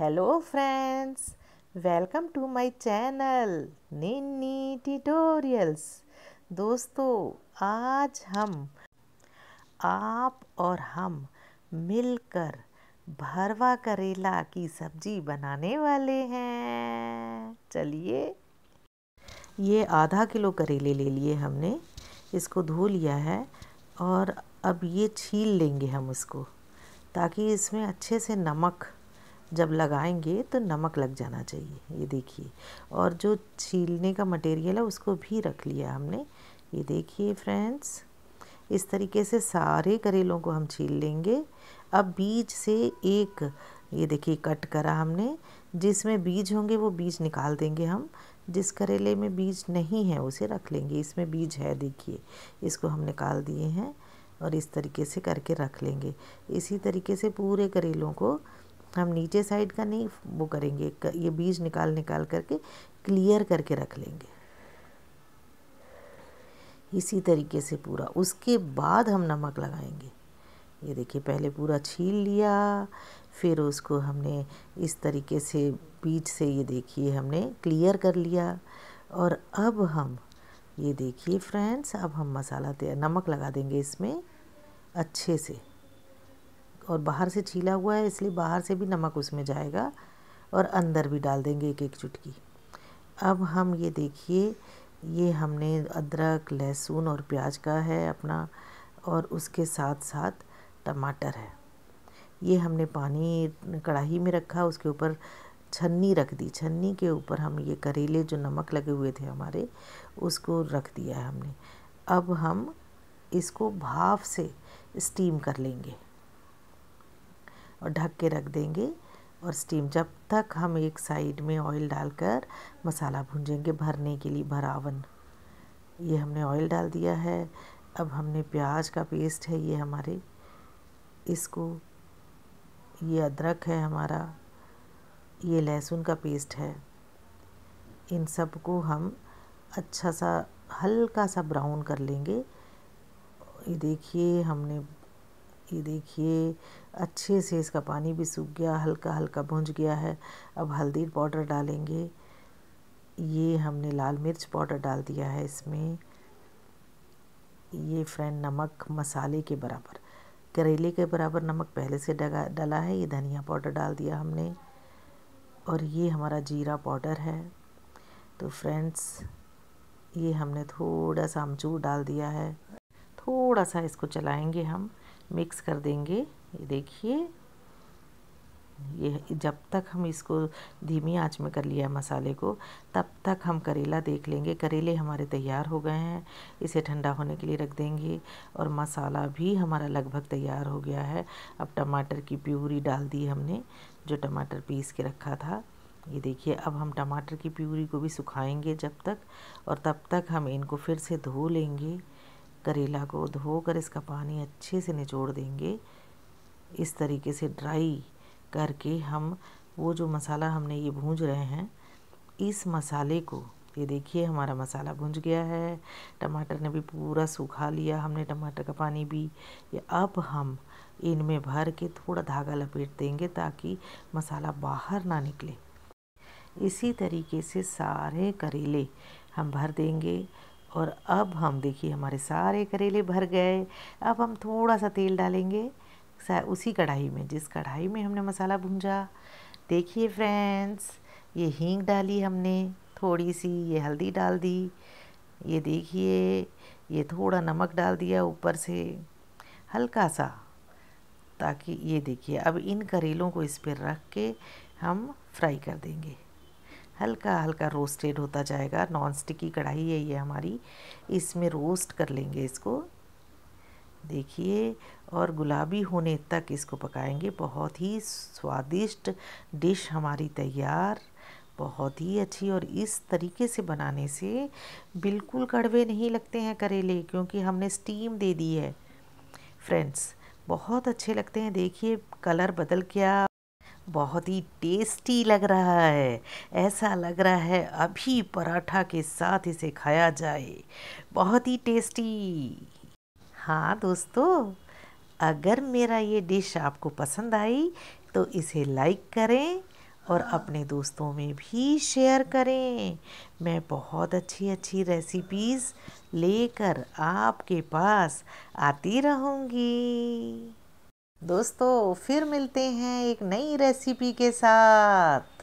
hello friends welcome to my channel Ninni tutorials दोस्तों आज हम आप और हम मिलकर भरवा करेला की सब्जी बनाने वाले हैं चलिए ये आधा किलो करेले ले लिए हमने इसको धो लिया है और अब ये छील लेंगे हम उसको ताकि इसमें अच्छे से नमक जब लगाएंगे तो नमक लग जाना चाहिए ये देखिए और जो छीलने का मटेरियल है उसको भी रख लिया हमने ये देखिए फ्रेंड्स इस तरीके से सारे करेलों को हम छील लेंगे अब बीज से एक ये देखिए कट करा हमने जिसमें बीज होंगे वो बीज निकाल देंगे हम जिस करेले में बीज नहीं है उसे रख लेंगे इसमें बीज है देखिए इसको हम निकाल दिए हैं और इस तरीके से करके रख लेंगे इसी तरीके से पूरे करेलों को हम नीचे साइड का नहीं वो करेंगे ये बीज निकाल निकाल करके क्लियर करके रख लेंगे इसी तरीके से पूरा उसके बाद हम नमक लगाएंगे ये देखिए पहले पूरा छील लिया फिर उसको हमने इस तरीके से बीज से ये देखिए हमने क्लियर कर लिया और अब हम ये देखिए फ्रेंड्स अब हम मसाला तैयार नमक लगा देंगे इसमें अच्छे से और बाहर से छीला हुआ है इसलिए बाहर से भी नमक उसमें जाएगा और अंदर भी डाल देंगे एक एक चुटकी अब हम ये देखिए ये हमने अदरक लहसुन और प्याज का है अपना और उसके साथ साथ टमाटर है ये हमने पानी कढ़ाई में रखा उसके ऊपर छन्नी रख दी छन्नी के ऊपर हम ये करेले जो नमक लगे हुए थे हमारे उसको रख दिया है हमने अब हम इसको भाप से स्टीम कर लेंगे और ढक के रख देंगे और स्टीम जब तक हम एक साइड में ऑयल डालकर मसाला भूंजेंगे भरने के लिए भरावन ये हमने ऑयल डाल दिया है अब हमने प्याज का पेस्ट है ये हमारे इसको ये अदरक है हमारा ये लहसुन का पेस्ट है इन सब को हम अच्छा सा हल्का सा ब्राउन कर लेंगे ये देखिए हमने कि देखिए अच्छे से इसका पानी भी सूख गया हल्का हल्का भुंज गया है अब हल्दी पाउडर डालेंगे ये हमने लाल मिर्च पाउडर डाल दिया है इसमें ये फ्रेंड नमक मसाले के बराबर करेले के बराबर नमक पहले से डगा डाला है ये धनिया पाउडर डाल दिया हमने और ये हमारा जीरा पाउडर है तो फ्रेंड्स ये हमने थोड़ा सा अमचूर डाल दिया है थोड़ा सा इसको चलाएंगे हम मिक्स कर देंगे ये देखिए ये जब तक हम इसको धीमी आंच में कर लिया है मसाले को तब तक हम करेला देख लेंगे करेले हमारे तैयार हो गए हैं इसे ठंडा होने के लिए रख देंगे और मसाला भी हमारा लगभग तैयार हो गया है अब टमाटर की प्यूरी डाल दी हमने जो टमाटर पीस के रखा था ये देखिए अब हम टमाटर की प्यूरी को भी सुखाएंगे जब तक और तब तक हम इनको फिर से धो लेंगे करेला को धोकर इसका पानी अच्छे से निचोड़ देंगे इस तरीके से ड्राई करके हम वो जो मसाला हमने ये भूंज रहे हैं इस मसाले को ये देखिए हमारा मसाला भूंज गया है टमाटर ने भी पूरा सूखा लिया हमने टमाटर का पानी भी ये अब हम इनमें भर के थोड़ा धागा लपेट देंगे ताकि मसाला बाहर ना निकले इसी तरीके से सारे करेले हम भर देंगे और अब हम देखिए हमारे सारे करेले भर गए अब हम थोड़ा सा तेल डालेंगे उसी कढ़ाई में जिस कढ़ाई में हमने मसाला भूंजा देखिए फ्रेंड्स ये हींग डाली हमने थोड़ी सी ये हल्दी डाल दी ये देखिए ये थोड़ा नमक डाल दिया ऊपर से हल्का सा ताकि ये देखिए अब इन करेलों को इस पर रख के हम फ्राई कर देंगे हल्का हल्का रोस्टेड होता जाएगा नॉन स्टिकी कढ़ाई है ये हमारी इसमें रोस्ट कर लेंगे इसको देखिए और गुलाबी होने तक इसको पकाएंगे बहुत ही स्वादिष्ट डिश हमारी तैयार बहुत ही अच्छी और इस तरीके से बनाने से बिल्कुल कड़वे नहीं लगते हैं करेले क्योंकि हमने स्टीम दे दी है फ्रेंड्स बहुत अच्छे लगते हैं देखिए कलर बदल गया बहुत ही टेस्टी लग रहा है ऐसा लग रहा है अभी पराठा के साथ इसे खाया जाए बहुत ही टेस्टी हाँ दोस्तों अगर मेरा ये डिश आपको पसंद आई तो इसे लाइक करें और अपने दोस्तों में भी शेयर करें मैं बहुत अच्छी अच्छी रेसिपीज़ लेकर आपके पास आती रहूँगी दोस्तों फिर मिलते हैं एक नई रेसिपी के साथ